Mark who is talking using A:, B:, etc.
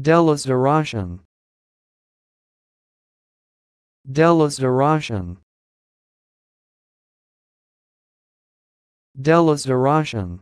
A: Delos Erosian. Delos Erosian. Delos Erosian.